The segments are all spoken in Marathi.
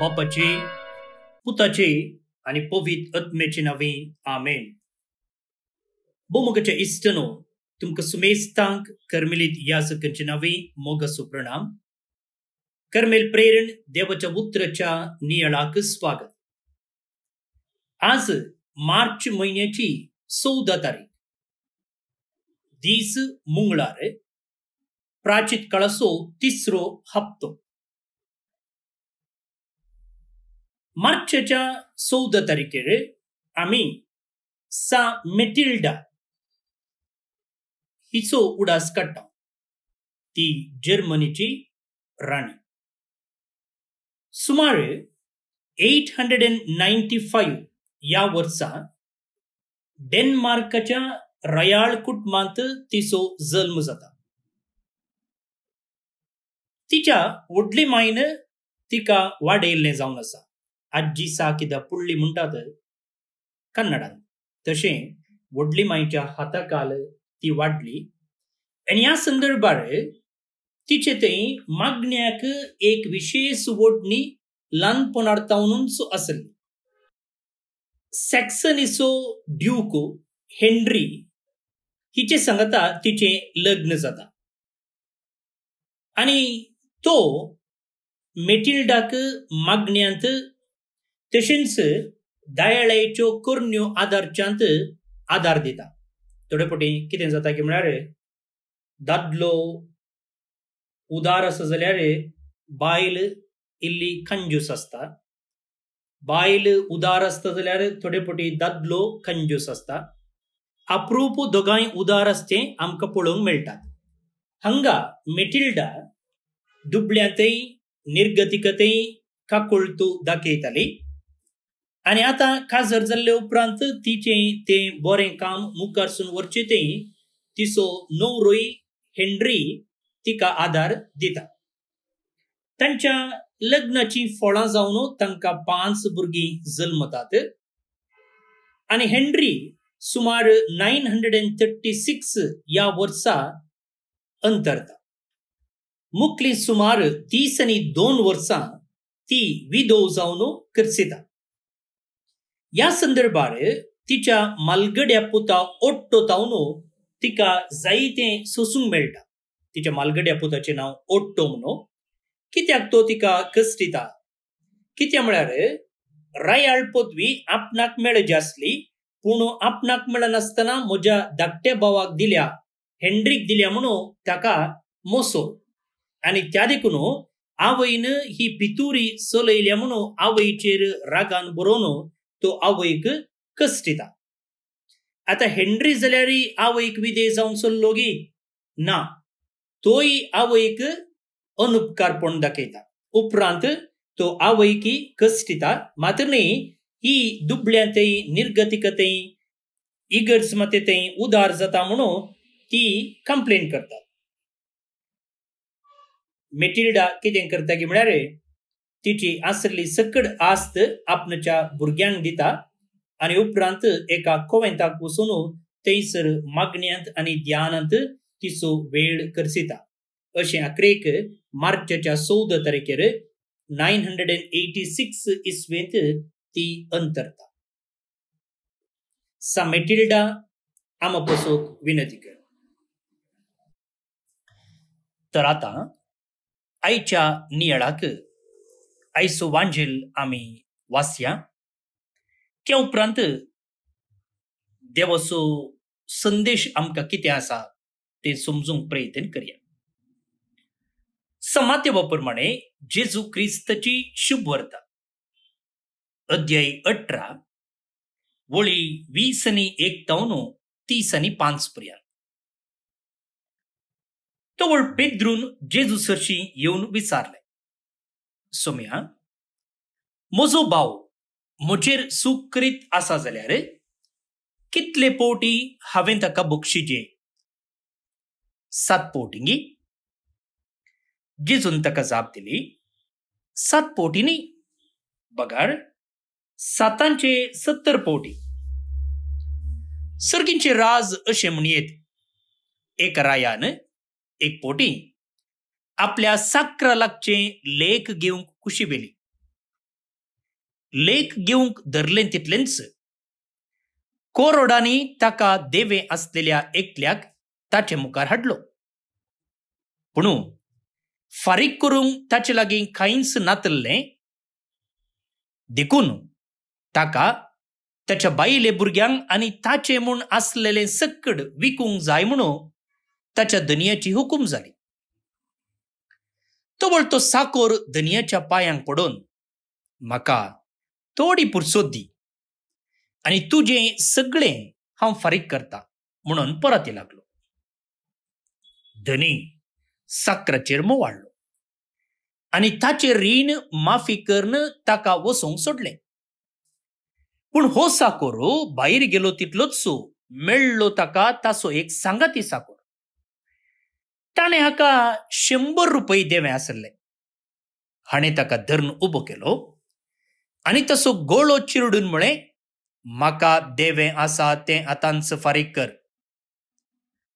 बापाचे पुताचे, आणि पवित आत्म्याचे नावे आमेन बोमोगाच्या इश्टनो तुमक सुमेस्तांक कर्मेलीत या नावे नावी सुप्रणाम कर्मेल प्रेरण देवाच्या पुत्रच्या नियळाक स्वागत आज मार्च महिन्याची चौदा तारीख दीस मुंगळार प्राचीत काळाचो तिसरो हप्तो मार्चच्या चौदा तारखेर आम्ही सा मेटिल्डा हिचो उडास काडटा ती जर्मनीची राणी सुमारे eight hundred and ninety five या वर्सा डेन्मार्कच्या रयाळ कुटुंबात तिचो जन्म जाता तिच्या वडली मायन तिका वाडयिल्लें जावन आसा ಅಜ್ಜಿ ಸಾಕಿದ पुल्ली ಮುಂಟಾದ ಕನ್ನಡ तशें व्हडली मायच्या काल ती वाडली आनी ह्या संदर्भार तिचे थंय मागण्याक एक विशेष ओडणी ल्हानपणार्तावनूच आसली सेक्सनिसो ड्यूक हेनरी हिचे सांगता तिचें लग्न जाता आनी तो मेटिल्डाक मागण्यांत ದಯೋ ಕೂರ್ನ ಆಧಾರ್ ಆಧಾರ ದಿತ್ರ ಥೋಡೆ ಪಠಿ ಜಿ ಮೇರೆ ದಾದ ಬಾಯ ಕಂಜೂಸ ಬಾಯ ಉದಾರಸ್ತೀ ದಾದಂಜೂಸ ದೊಗಾಯ ಉದಾರಸ್ ಪಳೋಕ ಮೇಟಾ ಹಂಗಾ ಮೆಟಿಲ್ಡಾ ದರ್ಗತಿಕತೆ ಕಕುಳ ದ आनी आतां काजार जाल्ले उपरांत तिचें तें बरें काम मुखारसून सून व्हरचें तें तिचो णवरोय हेनरी तिका आदार दिता तांच्या लग्नाची फळां जावन तांकां पांच भुरगीं जल्मतात आनी हेनरी सुमार nine hundred and thirty six ह्या वर्सा अंतरता मुखली सुमार तीस आनी दोन वर्सां ती विधो जावन कर्सिता या संदर्भात तिच्या मालगड्या पुता ओट्टो तावनो तिका जायते सोसूंक मेळटा तिच्या मालगड्या पुताचें नाव ओट्टो म्हणून कित्याक तो तिका कस्टिता कित्या म्हळ्यार रायाळ पदवी आपणाक मेळ आसली पूण आपणाक मेळनासतना म्हज्या धाकट्या भावाक दिल्या हेन्ड्रीक दिल्या म्हणून ताका मोसो आनी त्या देखून आवयन ही भितुरी चलयल्या म्हणून आवयचेर रागान बरोवन तो आवयक कस्टिता आता आतां हेन्री आवयक विदे जावन गी ना तोय आवयक अनुपकारपण दाखयता उपरांत तो आवयकी कस्टिता मात्र न्ही ही दुबळ्यांतय निर्गतिकतय इगर्ज उदार जाता म्हणून ती कंप्लेन करतात मेटिल्डा कितें करता की म्हळ्यार तिची आसरली सकड आस्त आपणच्या भुरग्यांक दिता आनी उपरांत एका कोवेंताक बसून थंयसर मागण्यांत आणि ध्यानांत तिचो वेळ करसिता अशें आक्रेक मार्चच्या चवदा तारखेर nine hundred and eighty six इसवेंत ती अंतरता सामेटिल्डा विनंती कर तर आता आयच्या नियाळाक वांजिल आम्ही वासया त्या उपरांत देवाचो संदेश आमका किती असा ते समजूंक प्रयत्न करया समाते जेजू क्रिस्तची शुभ वर्ता अध्याय अठरा वळी वीस आणि एक तावन तीस आणि पांच पर्यंत वळ पेद्रून जेजू सरशी येऊन विचारले सोम्या मोजो म्हजो भाव म्हजेर असा आसा जाल्यार कितले पोटी हांवें ताका बक्षिजें सात पोटींगी जिजून ताका जाप दिली सात पोटींनी बघाड सातांचे सत्तर पोटी सर्गींचे राज अशें म्हण एक रायान एक पोटी आपल्या साक्र लागचे लेख घेवंक कुशीबेली लेख घेवंक धरले तितलेंच कोरोडांनी ताका देवे असलेल्या एकल्याक ताचे मुखार हाडलो पण फारीक करूंक ताचे लागीं कांयच नातल्लें देखून ताका ताच्या बायले भुरग्यांक आनी ताचे म्हूण आसलेले सकड विकूंक जाय म्हणून ताच्या दनियाची हुकूम जाली तो तो साकोर धनियाच्या पायांक पडून म्हाका थोडी पुरसोत दी आनी तुजें सगळें हांव फारीक करता म्हणून परत ये लागलो धनी साक्राचेर मोवाडलो आनी ताचे रीण माफी करन ताका सोंग सोडलें पूण हो साकोर भायर गेलो तितलोच सो मेळ्ळो ताका तासो एक सांगाती साकोर ताणें हाका शंभर रुपये देवे आसले हाणें ताका धरन उबो केलो आनी तसो गोळो चिरडून म्हळें म्हाका देवें आसा तें आतांच फारीक कर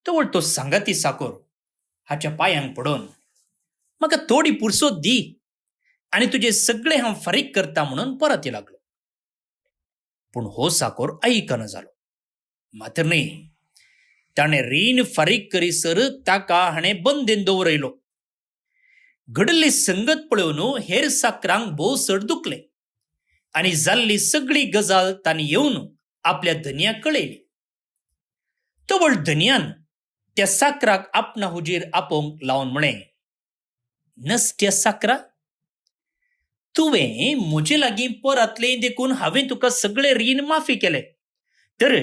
तवळ तो सांगाती साकोर हाच्या पांयांक पडोवन म्हाका थोडी पुरसो दी आनी तुजें सगळें हांव फारीक करता म्हणून परत लागलो पूण हो साकोर आयकना जालो मात्र न्ही त्याने रीन फारीक करी करीसर ताका हाणें बंदेन दवरयलो घडली संगत पळवून हेर साकरांक भोव चड दुखलें आनी जाल्ली सगळी गजाल ताणें येऊन आपल्या धनिया कळयली तवळ धनियान त्या साकराक आपणा हुजीर आपोवंक लावन म्हणे नसत्या साकरा तुवें म्हजे लागीं परातले देखून हांवें तुका सगळें रीण माफी केले तर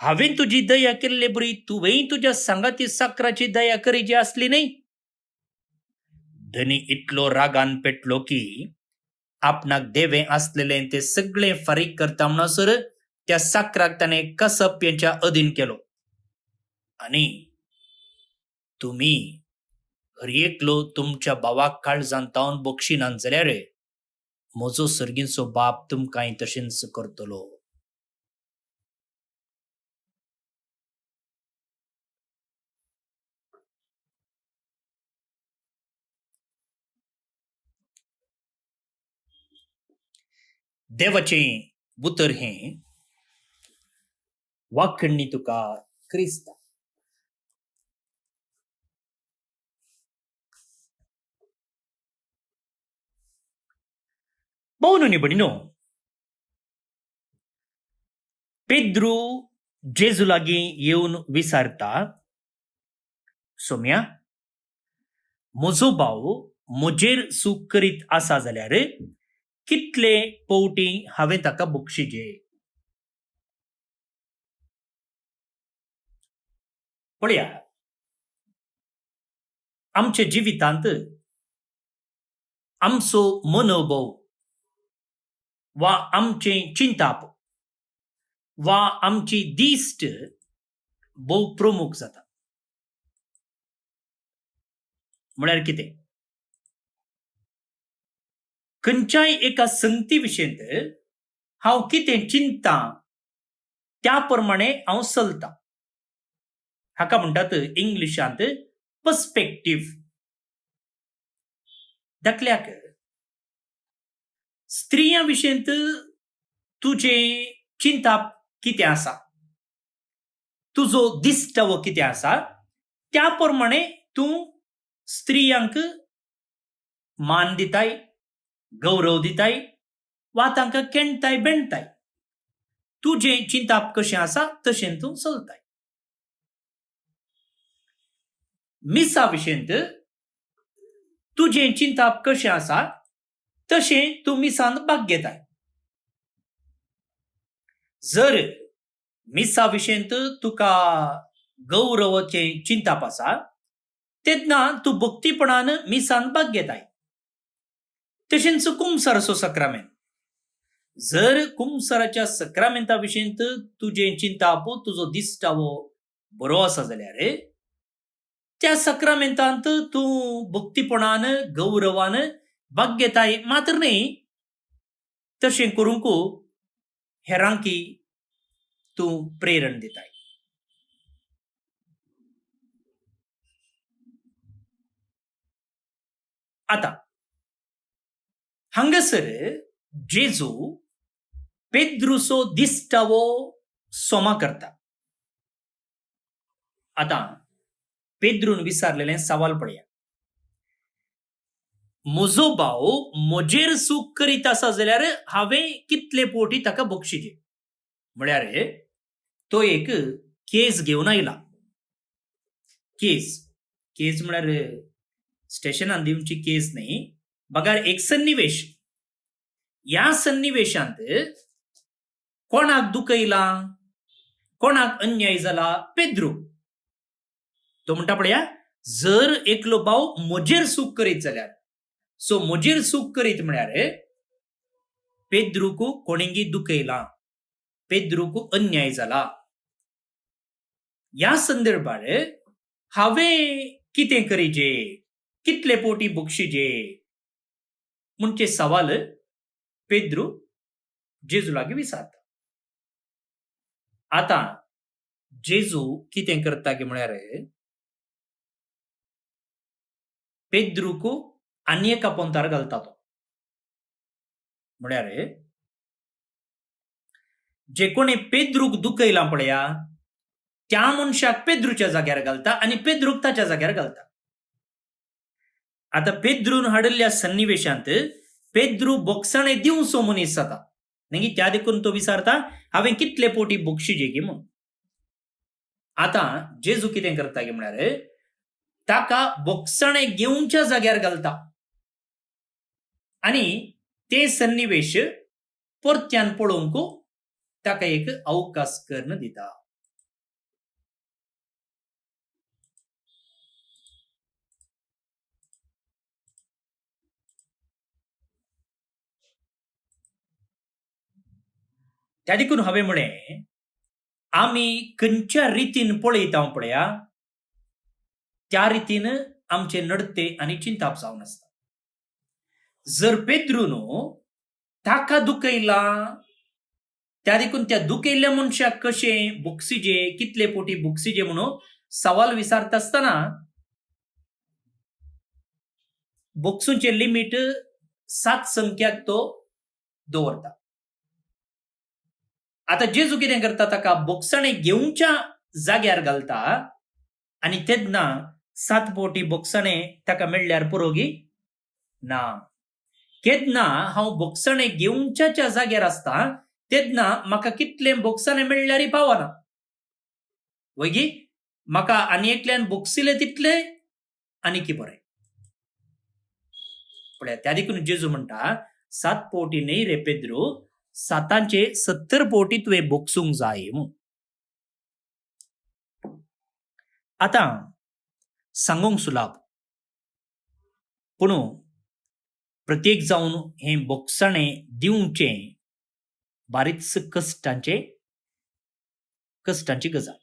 हावेन तुझी दया केले बरी तुवें तुज्या सांगाती साकराची दया करी जी असली नाही धनी इतलो रागान पेटलो की आपणाक देवें असलेले ते सगळे फारीक करता म्हणसर त्या साकराक ताणें कसप यांच्या अधीन केलो आणि तुम्ही हरएकलो तुमच्या भावाक काळजान तावन बक्षिनान रे म्हजो सर्गींचो बाप तुमकां तशेंच करतलो देवचे बुतर हें वाखणी तुका क्रिस्त मौन नी बडिनो जेजू लागी येवन विसारता सोम्या म्हजो भाऊ म्हजेर सूख करीत आसा जाल्यार कितले पौटी हांवें ताका बक्षिजे पळया आमच्या जिवितांत आमचो मनोभव वा आमचें चिंताप वा आमची दिश्ट भोव प्रमुख जाता म्हळ्यार कितें खंयच्याय एका संगती विशेंत हांव कितें चिंतता त्या प्रमाणे हांव चलतां हाका म्हणटात इंग्लिशांत पर्स्पेक्टीव धाकल्याक स्त्रियां विशेंत तुजें चिंता कितें आसा तुजो दिसतव कितें आसा त्या प्रमाणे तूं स्त्रियांक मान दिताय गौरव दिताय वा तांकां केणताय बेणताय तूं जें चिंताप कशें आसा तशें तूं चलताय मिसा विशेंत तुजें चिंताप कशें आसा तशें तूं मिसान भाग घेताय जर मिसा विशेंत तुका गौरवाचें चिंताप आसा तेन्ना तूं भक्तीपणान मिसान भाग घेताय तशेंच कुमसारचो सक्रामेंत जर कुमसाराच्या सक्रामेंता चिंता तुजें चिंतापो तुजो दिसतावो बरो आसा जाल्यार त्या सक्रामेंतांत तूं भक्तीपणान गौरवान भाग्यताय मात्र न्ही तशें करूंक हेरांकी तूं प्रेरण दिताय आता जेजू पेद्रुसो ಪೆದ್ರುಸೋ सोमा करता आता पेद्रून विसारलेलें सवाल पडया म्हजो भाव म्हजेर सूख करीत आसा जाल्यार हांवें कितले पोटी ताका बक्षिजे म्हळ्यार तो एक केस घेवन आयला केस केस म्हळ्यार स्टेशनान दिवची केस न्ही बघा एक सन्निवेश या सन्निवेशांत कोणाक दुखयला कोणाक अन्याय झाला पेद्रू तो म्हणटा पळया जर एकलो भाव म्हजेर सूख करीत जाल्यार सो म्हजेर सूख करीत म्हळ्यार पेद्रुकू कोणेंगी पेद्रू पेद्रुकू अन्याय झाला या संदर्भात हांवें कितें करीजे कितले पोटी भोगशिजे सवाल सवाल ಪೆದ್ರು जेजूलागी विसात आता जेजू कितें करता गे म्हळ्यार पेद्रूक आनी एका पोंतार घालता तो म्हळ्यार जे कोणी पेद्रूक दुखयला पळया त्या मनशाक पेद्रूच्या जाग्यार घालता आनी पेद्रूक ताच्या जाग्यार घालता सन्निवेशांत पेद्रून हाडल्या ಸನ್ನಿವೇಶಾಂತ್ सो मनीस जाता ಮುನಿಸತ त्या देखून तो विचारता हांवें कितले पोटी बोक्षी जेगी म्हणून आतां जेजू कितें करता गे म्हळ्यार ताका बोक्सणें घेवच्या जाग्यार घालता आनी ते सन्निवेश परत्यान पळोवंक ताका एक अवकाश कर्ण दिता त्या देखून हवे म्हळें आम्ही खंयच्या रितीन पळयत हांव पळया त्या रितीन आमचे नडते आनी चिंताप जावन आसता जर पेद्रून ताका दुखयला त्या देखून त्या दुखयल्ल्या मनशाक कशे बुक्सिजे कितले पोटी बुक्सिजे म्हणून सवाल विचारता आसतना बुक्सूचे लिमीट सात संख्याक तो दवरता आता जेजू कितें करता ताका बोक्सणें घेवच्या जाग्यार घालता आनी तेन्ना सात पोटी बोक्सणें ताका मेळ्ळ्यार पुरोगी ना केदना हांव बोक्सणें घेवच्याच्या जाग्यार आसता तेदना म्हाका कितलें बोक्सणें मेळ्ळ्यारय पावना वैगी म्हाका आनी एकल्यान बोक्सिलें तितलें की बरें बरे त्या देखून जेजू म्हणटा सात पोटी न्ही रे पेद्रू सातांचे सत्तर पोटी तुवें बोक्सूंक जाय आता आतां सांगूंक सुलाब पूण प्रत्येक जावन हे बोक्सणे दिवचें बारीकस कश्टांचे कश्टांची गजाल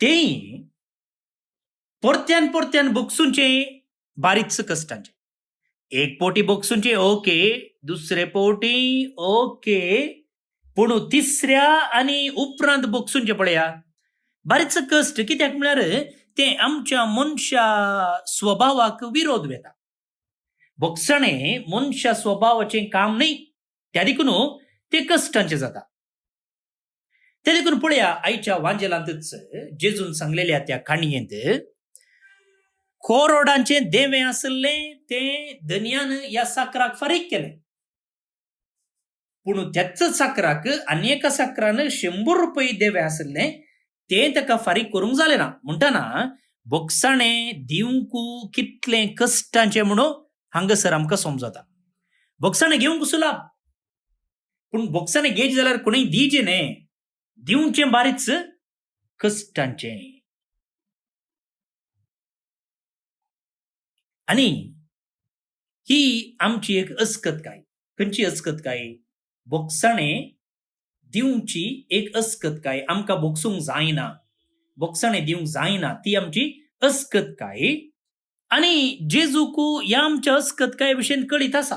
तेय परत्यान परत्यान बोक्सूंचे बारीकस कष्टांचे एक पोटी बोक्सूंची ओके दुसरे पोटी ओके पूण तिसऱ्या आणि उपरांत बोक्सूंचे पळया बरेच कश्ट कित्याक म्हळ्यार ते आमच्या मनशा स्वभावाक विरोध वेता बोक्सणे मनशा स्वभावाचे काम नाही त्या देखून ते कष्टांचे जाता ते देखून पळया आईच्या वांजेलांतच जेजून सांगलेल्या त्या खाणयेंत कोरोडांचे देवे असले ते धन्यान या साकराक फारीक केले पूण त्याच साकराक अनेक एका साकरान शंबर रुपये देवे असले ते ताका फारीक करूंक जाले ना म्हणटना बोक्साणें दिवंकू कितलें कश्टांचें म्हणून हांगासर आमकां समजता बोक्साणें घेवंक सुलाप पूण बोक्साणें घेयचे जाल्यार कोणी दिवचें न्ही दिवचे बारीच कश्टांचें आणि ही आमची एक अस्कत काय खंयची अस्कत काय बोक्साणें दिवची एक अस्कत काय आमका बोक्सूंक जायना बोक्साणें दिवंक जायना ती आमची अस्कत काय आनी जेजूकू ह्या आमच्या काय भशेन कळीत असा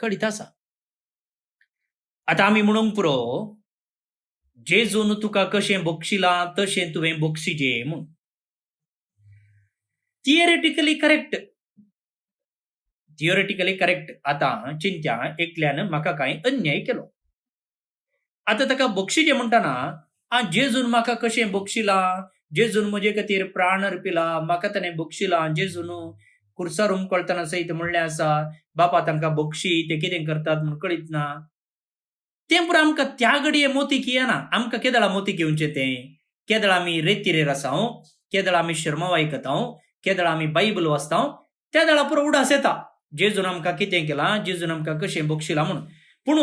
कळीत असा आता आम्ही म्हणूंक पुरो जेजून तुका कशें बोक्षिला तशें तुवें जे म्हणून थिअरेटिकली करेक्ट थिओरिटिकली करेक्ट आता चिंत्या एकल्यानं म्हाका काही अन्याय केलो आता ताका बक्षिजे म्हणटाना आ जेजून म्हाका कशें बक्षिला जेजून म्हजे खातीर प्राण अर्पिला म्हाका ताणें बक्षिला जेजून खुर्सार उमकळतना सहित म्हणलें आसा बापा तांकां बक्षी ते कितें करतात म्हूण कळीत ना तें पुरो आमकां त्या घडये किया ना आमकां केदळा मोती घेवचें तें केदळा आमी रेतीरे आसा केदळा आमी शर्मावाईक हांव त्या బైబిల్ पुरो उडास येता जेजून आमकां कितें केला जेजून आमकां कशें ಬೊಕ್ಸಿಲ म्हणून पूण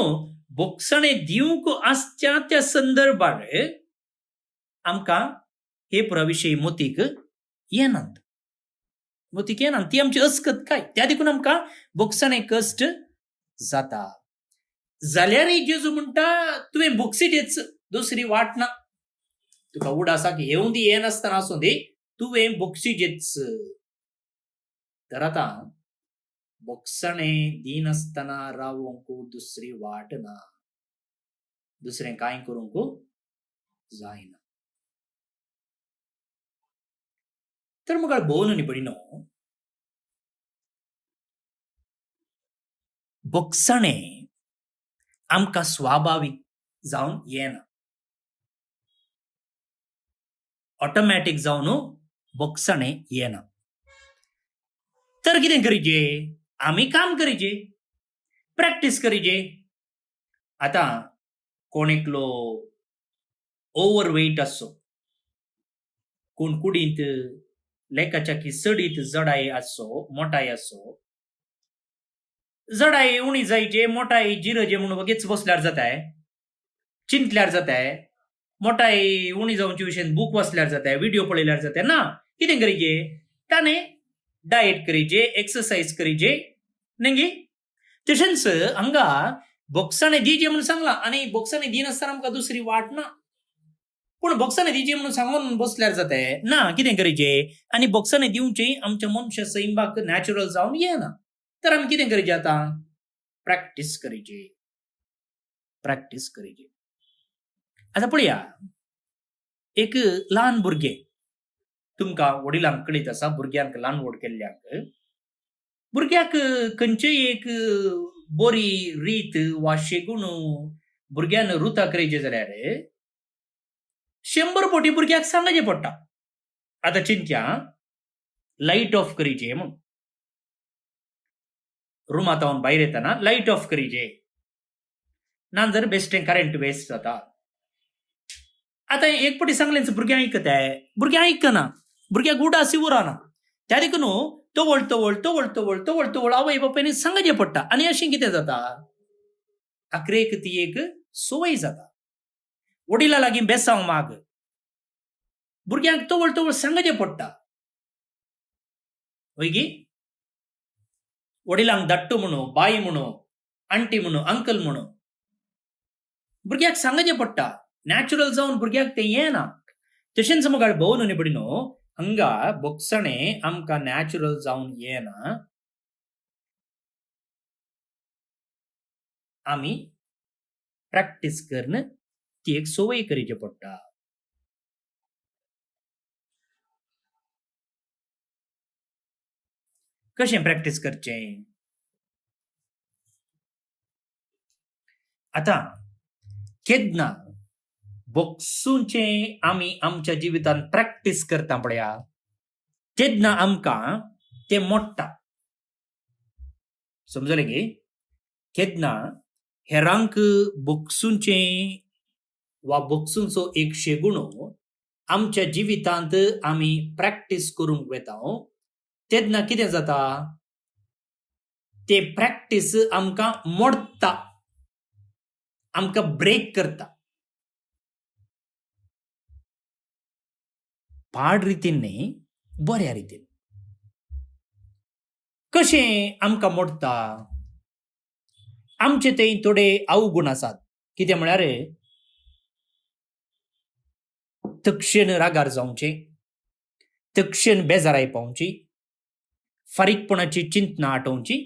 बोक्सणे दिवंक आसच्या त्या संदर्भात आमकां हे विशयी मोतीक येनात मोतीक येनात ती आमची अस्कत काय त्या देखून आमकां बोक्सणे कश्ट जाता जाल्यारय जेजू म्हणटा तुवें बोक्षीटेच दुसरी वाट ना तुका उडासाक दी येनासतना आसूं दी तुवें बोगसी जेच तर आता दीनस्तना, दिनासतना रावोंकू दुसरी वाट ना दुसरें कांय करूंक जायना तर म्हाका भोवन न्ही बोक्सणे बोगसणें आमकां स्वाभावीक जावन येना ऑटोमॅटीक जावन बक्षणे येणं तर कितें करीजे आम्ही काम करीचे प्रॅक्टिस करीचे आता कोण एकलो ओव्हर वेट असो कोण कुडीत लेकाच्या की सडीत जडाय असो मोठाय असो जडाय उणी जायचे मोठाय जिरजे म्हणून बघेच आहे जाताय जात आहे मोठाय उणी विषयी बुक वाचल्यावर जात आहे व्हिडिओ जात आहे ना कितें करिजे त्याने डायट करिजे एक्सरसाइज करिजे नंगी तशेंच हांगा बॉक्साने दिजे म्हणून सांगला आणि बॉक्साने दिनासतना आमकां दुसरी वाट ना पूण बॉक्साने दिजे म्हणून सांगून बसल्यार जाते ना कितें करिजे आणि बॉक्साने दिवचे आमच्या मनशा सैमाक नॅचरल ये ना तर आम्ही कितें करिजे आता प्रॅक्टिस करिजे प्रॅक्टिस करिजे आता पळया एक लहान भुरगे तुमकां व्हडली आमकळीत आसा भुरग्यांक ल्हान व्हड केल्ल्यांक भुरग्याक खंयचीय एक बोरी रीत वा शेगूण भुरग्यान रुता करयचे जाल्यार शंबर पोटी भुरग्याक सांगाचें पडटा आतां चिंत्या लायट ऑफ करीचे म्हूण रुमांत हांव भायर येताना लायट ऑफ करीचे जर बेश्टें करंट वेस्ट जाता आतां एक पाटी सांगलें भुरग्यां आयकताय भुरग्यां आयकना Porque ಗೂಢ ಸಿವುರಾನ न्हू तो वळतो वळतो वळतो वळतो वळतो आवय बापायनी सांगचें पडटा आनी अशें कितें जाता आखरेक ती एक सोय जाता वडिला लागीं बेसांव माग भुरग्यांक तो वळतो वळ सांगचें पडटा होय गी वडिलांक धाडटू म्हणू बाई म्हणू आंटी म्हणू अंकल म्हणू भुरग्याक सांगचें पडटा नॅचरल जावन भुरग्याक तें येना तशेंच मगाळ भोव न्हू निबडी न्हू ಹಂಗ ಬೊಕ್ಸಣೆ ಅಮ್ಕ ನ್ಯಾಚುರಲ್ಸ್ ಅವನ್ ಏನ ಆಮಿ ಪ್ರಾಕ್ಟಿಸ್ ಕರ್ನ ತಿಯಕ್ ಸೋವೈ ಕರಿಜ ಪಟ್ಟ ಕಶೇ ಪ್ರಾಕ್ಟಿಸ್ ಕರ್ಚೆ ಅತ ಕೆದ್ನಾ बोक्सूचे आमी आमच्या जिवितांत प्रॅक्टीस करता पळया तेन्ना आमकां ते मोडटा समजलें गे हे हेरांक बोक्सूचे वा बोक्सूंचो एक शेगुणो आमच्या जिवितांत आमी प्रॅक्टीस करूंक वेता तेदना कितें जाता ते प्रॅक्टीस आमकां मोडता आमकां ब्रेक करता पाड रितीन न्ही बऱ्या रितीन कशें आमकां मोडता आमचे थंय थोडे अवगूण आसात कितें म्हळ्यार तक्षेन रागार जावचे तक्षण बेजाराय पावची फारीकपणाची चिंतना आटोवची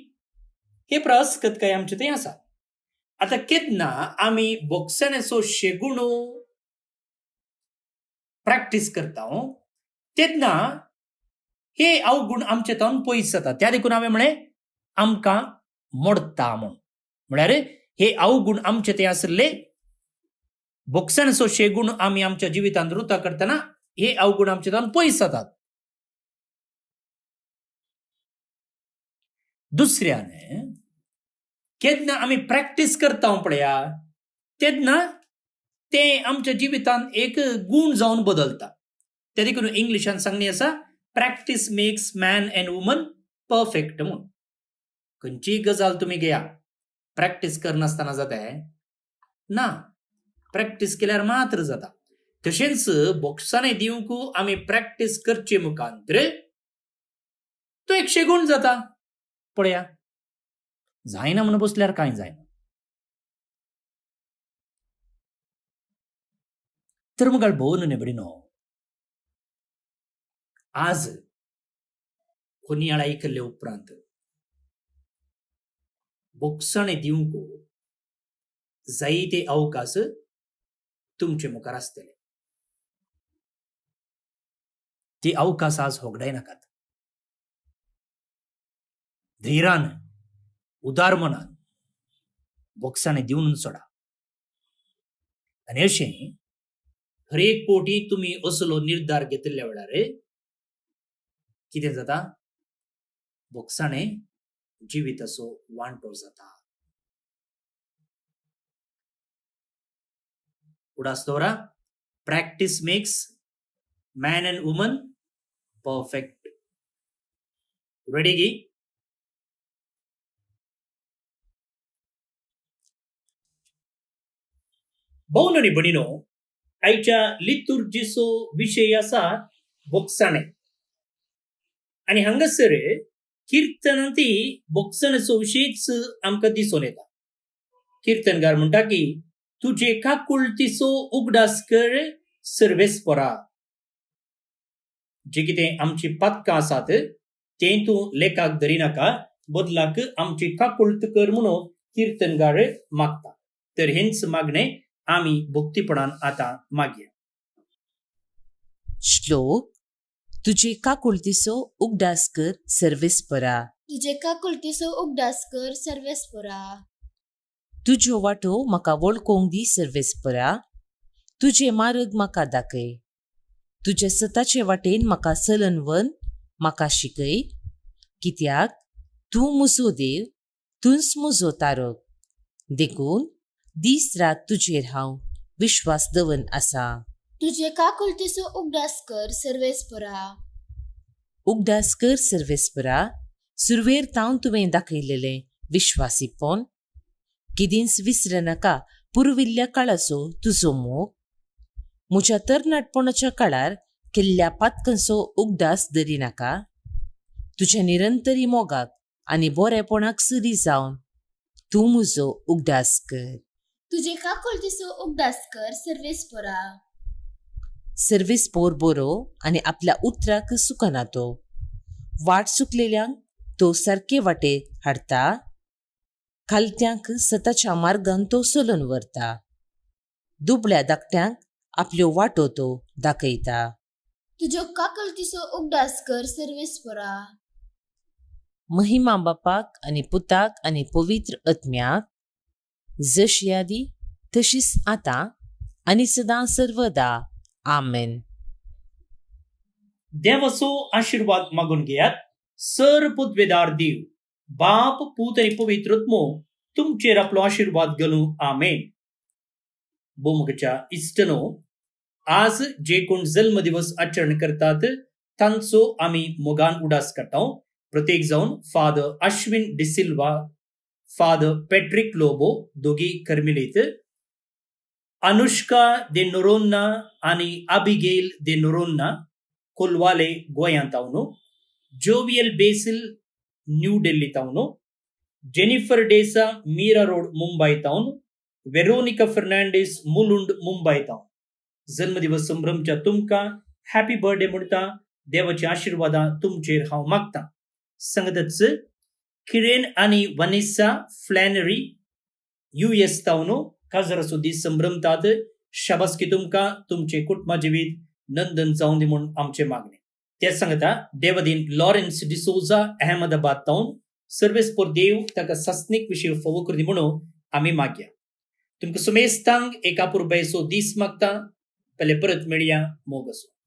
हे प्रस कतकाय आमचे थंय आसा आतां केन्ना आमी बॉक्सान शेगुणो प्रॅक्टीस करता हो, तेदना हे अवगुण आमचे तोंड पयस जाता त्या देखून हांवें म्हळें आमकां मोडता म्हूण म्हळ्यार हे अवगूण आमचे ते आसले भोगसण सो शेगूण आमी आमच्या जिवितांत रुता करतना हे अवगूण आमचे तोंड पयस जातात दुसऱ्याने केन्ना आमी प्रॅक्टीस करता पळया तेदना ते आमच्या जिवितांत एक गूण जावन बदलता त्यादेखील इंग्लिशान सांगणी असा practice makes man and woman perfect म्हणून खंची गजाल तुमी घेया प्रॅक्टीस करनासतना जाता ना प्रॅक्टीस केल्यार मात्र जाता तशेंच बॉक्सांनी दिवंक आमी प्रॅक्टीस करचे मुखांतर तो एकशे गुण जाता पळया जायना म्हण बसल्यार कांय जायना भोवन போனு नो आज కొనియాడాయి కల్లే उपरांत బొక్సనే दिवंक जायते अवकाश तुमचे मुखार आसतले ते अवकास आज होगडाय नाकात धैर्यान उदार मनान बोक्साने दिवन सोडा आणि अशें हरेक एक पोटी तुम्ही असलो निर्धार घेतिल्ल्या वेळार कितें जाता बोक्साणें जीवित असो वांटो जाता उडास दवरा practice makes man and woman perfect ready गी बनीनो आणि बहिणीनो आईच्या लितुर्जीचो विषय असा हंगसर किर्तन ती बोक्सन सोशीच आमकां दिसून येता कीर्तनगार म्हणटा की तुझे का उगडास कर सर्वेस्परा जे कितें आमची पातकां आसात तें तूं लेखाक धरिनाका बदलाक आमची काकुळत कर म्हणून कीर्तनकार मागता तर हेंच मागणे आमी भक्तीपणान आतां मागया श्लोक परा तुझे का सर्वेस्परा उगडास कर सर्वेस परा तुज्यो वाटो म्हाका वळकोंग दी परा तुझे मार्ग मका दाखय तुजे सताचे वाटेन म्हाका सलनवन मका शिकय कित्याक तू मुसो देव तुंस मुजो तारक देखून दीस रात तुजेर हांव विश्वास दवन आसा तुझे काकुलतीस कर सर्वेस्परा कर सर्वेस्परा सुरवेर तावन तुवें विश्वासी पण किदिन्स विसर नाका पुर्विल्ल्या काळाचो तुजो मोग म्हज्या तरणाटपणाच्या काळार केल्ल्या पातकांचो उगदास नाका तुज्या निरंतरी मोगाक आणि बोरेपणाक सरी जावन तूं म्हजो उगडास कर तुजे काकोल दिसो उगदास कर सर्वेस्परा सर्विस पोर बरो आणि आपल्या उतराक सुकनातो वाट सुकलेल्यांक तो सारके वाटे हाडटा खालत्यांक सताच्या मार्गान तो सोलून व्हरता दुबळ्या धाकट्यांक आपल्यो वाटो तो दाखयता तुज्यो तिसो उगडास कर सर्वेस महिमा बापाक आणि पुताक आणि पवित्र अत्म्याक जशी यादी तशीच आतां आनी सदां सर्वदा आमेन देवसो आशीर्वाद मागून घेयात सर पुतवेदार देव बाप पूत आणि पवित्रत्मो तुमचेर आपलो आशीर्वाद घालूं आमेन बोमगच्या इश्टनो आज जे कोण जल्म दिवस आचरण करतात तांचो आमी मोगान उडास करता प्रत्येक जावन father Ashwin D'Silva father Patrick Lobo दोगी कर्मिलीत ಅನುಷ್ಕಾ ಡೆ ನೋರೋನ್ಬಿಗೇ ನೋರೋನ್ ಕೊಲ್ವಾ ಗೋಯಾ ತು ಜೋಲ್ಫರ್ ಡೆಸೋ ಮುಂಭೈ ತು ವೆರೋನಿಕಾ ಫರ್ನಿ ಮುಲ್ುಂಡ ಜನ್ಮದಿವಾಚಿರ್ವಾದ ತುಮಕೂ ಕೂಯ ತಾವು खासदार सुद्धी संभ्रमतात की तुमका तुमचे कुटुंबा जीवित नंदन जाऊन म्हणून आमचे मागणे ते सांगता देवदीन लॉरेन्स डिसोझा अहमदाबाद जाऊन सर्वेस पोर देव ताका सस्निक विषय फोवो करी म्हणून आमी मागया तुमकां सुमेस्तांक एका पुरबेचो दीस मागता पहिले परत मेळया मोग असो